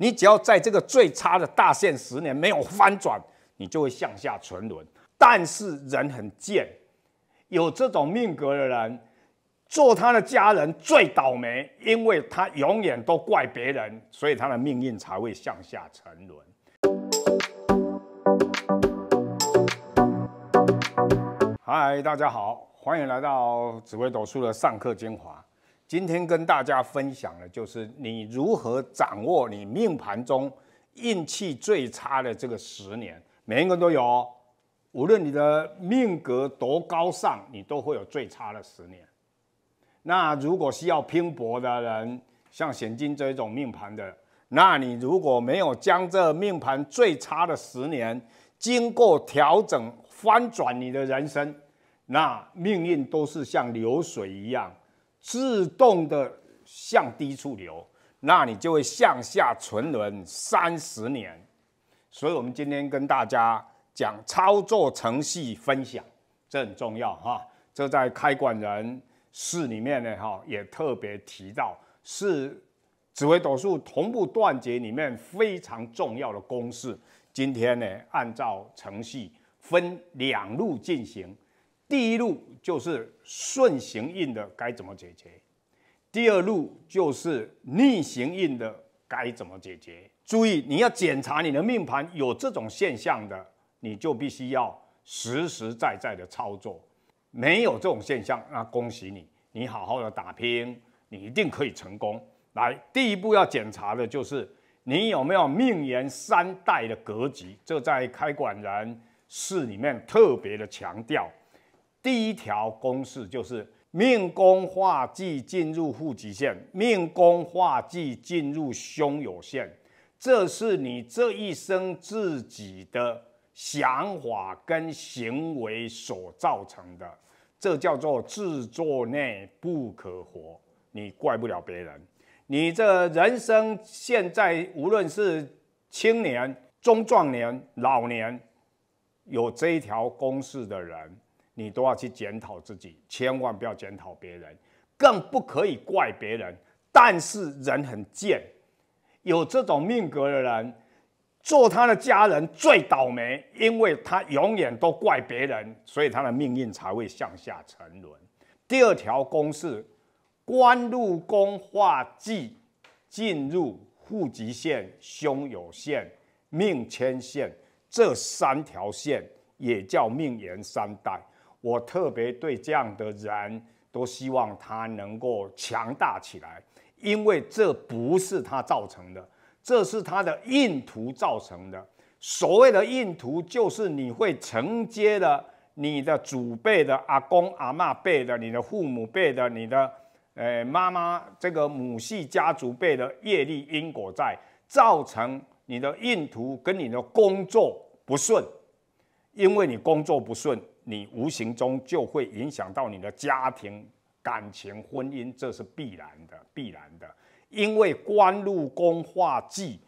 你只要在这个最差的大限十年没有翻转，你就会向下沉沦。但是人很贱，有这种命格的人，做他的家人最倒霉，因为他永远都怪别人，所以他的命运才会向下沉沦。嗨，大家好，欢迎来到紫微斗数的上课精华。今天跟大家分享的，就是你如何掌握你命盘中运气最差的这个十年。每个人都有，无论你的命格多高尚，你都会有最差的十年。那如果需要拼搏的人，像显金这一种命盘的，那你如果没有将这命盘最差的十年，经过调整翻转你的人生，那命运都是像流水一样自动的向低处流，那你就会向下沉沦三十年。所以我们今天跟大家讲操作程序分享，这很重要哈。这在开馆人士里面呢，哈也特别提到是紫微斗数同步断绝里面非常重要的公式。今天呢，按照程序分两路进行。第一路就是顺行运的该怎么解决？第二路就是逆行运的该怎么解决？注意，你要检查你的命盘有这种现象的，你就必须要实实在在的操作。没有这种现象，那恭喜你，你好好的打拼，你一定可以成功。来，第一步要检查的就是。你有没有命延三代的格局？这在开馆人士里面特别的强调。第一条公式就是命宫化忌进入户籍线，命宫化忌进入凶有限，这是你这一生自己的想法跟行为所造成的。这叫做自作孽不可活，你怪不了别人。你这人生现在，无论是青年、中壮年、老年，有这一条公式的人，你都要去检讨自己，千万不要检讨别人，更不可以怪别人。但是人很贱，有这种命格的人，做他的家人最倒霉，因为他永远都怪别人，所以他的命运才会向下沉沦。第二条公式。官禄宫化忌进入户籍线、凶有线、命迁线，这三条线也叫命延三代。我特别对这样的人都希望他能够强大起来，因为这不是他造成的，这是他的印图造成的。所谓的印图，就是你会承接了你的祖辈的阿公阿妈辈的、你的父母辈的、你的。哎，妈妈，这个母系家族辈的业力因果在造成你的运途跟你的工作不顺，因为你工作不顺，你无形中就会影响到你的家庭、感情、婚姻，这是必然的，必然的。因为官禄宫化忌，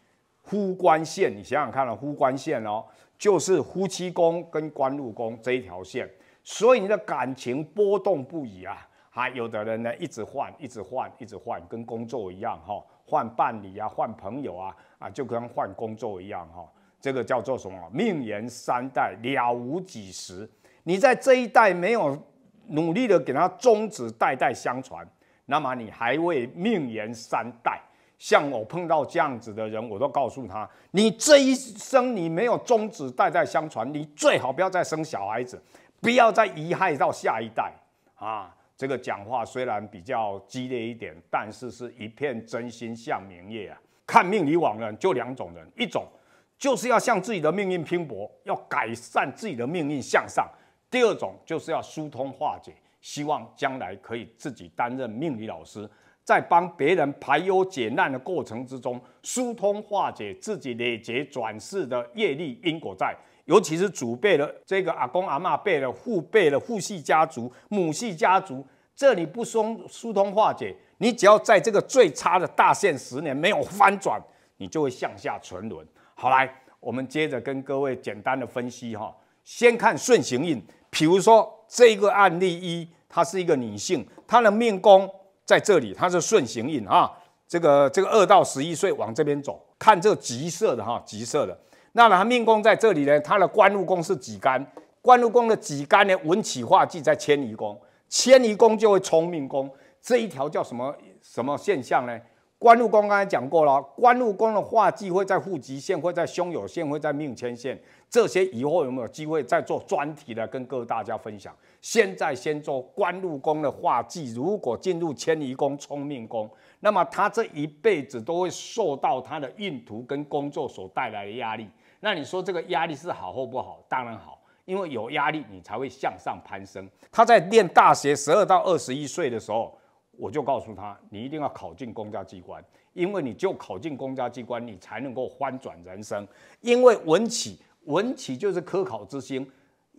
夫官线，你想想看了，夫官线哦，就是夫妻宫跟官禄宫这一条线，所以你的感情波动不已啊。还有的人呢，一直换，一直换，一直换，跟工作一样哈，换伴侣啊，换朋友啊，啊，就跟换工作一样哈。这个叫做什么？命延三代了无几时。你在这一代没有努力的给他终止代代相传，那么你还会命延三代。像我碰到这样子的人，我都告诉他：你这一生你没有终止代代相传，你最好不要再生小孩子，不要再遗害到下一代啊。这个讲话虽然比较激烈一点，但是是一片真心向明月啊。看命理网人就两种人，一种就是要向自己的命运拼搏，要改善自己的命运向上；第二种就是要疏通化解，希望将来可以自己担任命理老师，在帮别人排忧解难的过程之中，疏通化解自己累劫转世的业力因果债。尤其是祖辈的这个阿公阿妈辈的父辈的父系家族、母系家族，这里不松疏通化解，你只要在这个最差的大限十年没有翻转，你就会向下沉沦。好，来，我们接着跟各位简单的分析哈。先看顺行运，比如说这个案例一，她是一个女性，她的命宫在这里，她是顺行运啊。这个这个二到十一岁往这边走，看这吉色的哈，吉色的。那他命宫在这里呢？他的官禄宫是己干，官禄宫的己干呢，文起化忌在迁移宫，迁移宫就会冲命宫。这一条叫什么什么现象呢？官禄宫刚才讲过了，官禄宫的化忌会在户籍线，会在胸友线，会在命迁线。这些以后有没有机会再做专题来跟各位大家分享？现在先做官禄宫的化忌，如果进入迁移宫冲命宫，那么他这一辈子都会受到他的运途跟工作所带来的压力。那你说这个压力是好或不好？当然好，因为有压力你才会向上攀升。他在念大学十二到二十一岁的时候，我就告诉他，你一定要考进公家机关，因为你就考进公家机关，你才能够翻转人生。因为文企，文企就是科考之星，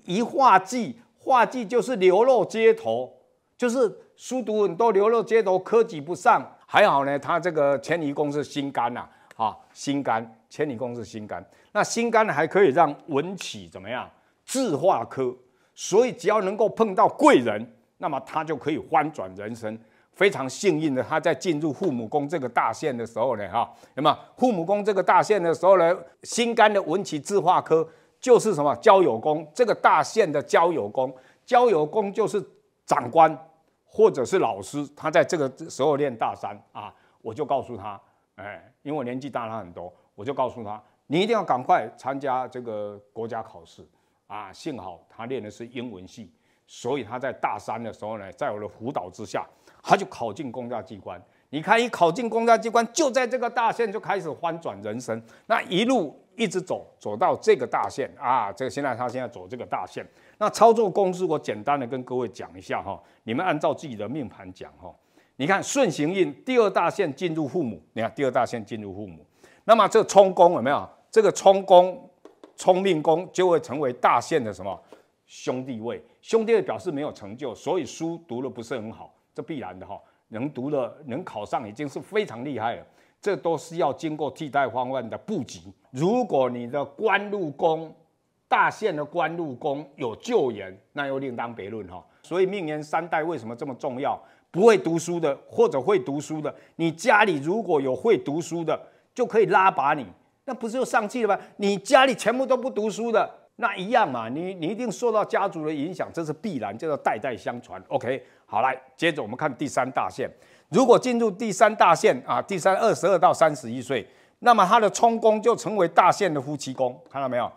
一画技，画技就是流落街头，就是书读很多流落街头，科举不上还好呢。他这个钱移公是心肝呐啊，心肝。千里宫是心肝，那心肝呢还可以让文起怎么样？智化科，所以只要能够碰到贵人，那么他就可以翻转人生。非常幸运的，他在进入父母宫这个大限的时候呢，哈，那么父母宫这个大限的时候呢，心肝的文起智化科就是什么交友宫这个大限的交友宫，交友宫就是长官或者是老师，他在这个时候练大山啊，我就告诉他，哎，因为我年纪大了很多。我就告诉他，你一定要赶快参加这个国家考试啊！幸好他练的是英文系，所以他在大三的时候呢，在我的辅导之下，他就考进公家机关。你看，一考进公家机关，就在这个大线就开始翻转人生。那一路一直走，走到这个大线啊！这个现在他现在走这个大线。那操作公式，我简单的跟各位讲一下哈，你们按照自己的命盘讲哈。你看顺行运，第二大线进入父母，你看第二大线进入父母。那么这冲宫有没有？这个冲宫、冲命宫就会成为大限的什么兄弟位？兄弟位表示没有成就，所以书读的不是很好，这必然的哈。能读了、能考上已经是非常厉害了，这都是要经过替代方案的布局。如果你的官禄宫、大限的官禄宫有旧援，那又另当别论哈。所以命年三代为什么这么重要？不会读书的，或者会读书的，你家里如果有会读书的。就可以拉拔你，那不是就上去了吗？你家里全部都不读书的，那一样嘛。你你一定受到家族的影响，这是必然，叫做代代相传。OK，好来，接着我们看第三大线。如果进入第三大线啊，第三二十二到三十一岁，那么他的冲宫就成为大限的夫妻宫，看到没有？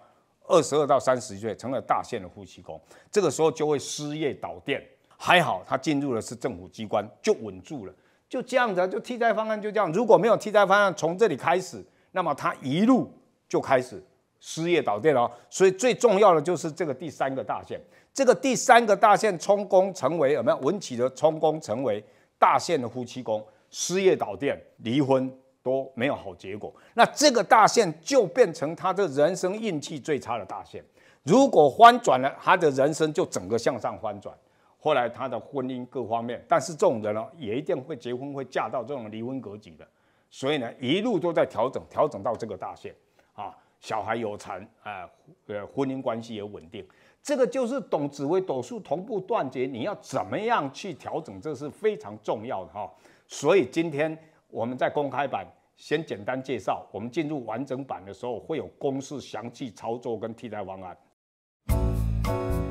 二十二到三十岁成了大限的夫妻宫，这个时候就会失业倒店。还好他进入的是政府机关，就稳住了。就这样子，就替代方案就这样。如果没有替代方案，从这里开始，那么他一路就开始失业倒电了。所以最重要的就是这个第三个大线，这个第三个大线充公成为有没有文企的充公成为大线的夫妻宫，失业倒电离婚都没有好结果。那这个大线就变成他的人生运气最差的大线。如果翻转了，他的人生就整个向上翻转。后来他的婚姻各方面，但是这种人呢，也一定会结婚，会嫁到这种离婚格局的。所以呢，一路都在调整，调整到这个大线啊，小孩有产，哎，呃，婚姻关系也稳定。这个就是懂紫微斗数同步断绝，你要怎么样去调整，这是非常重要的哈。所以今天我们在公开版先简单介绍，我们进入完整版的时候会有公式、详细操作跟替代方案。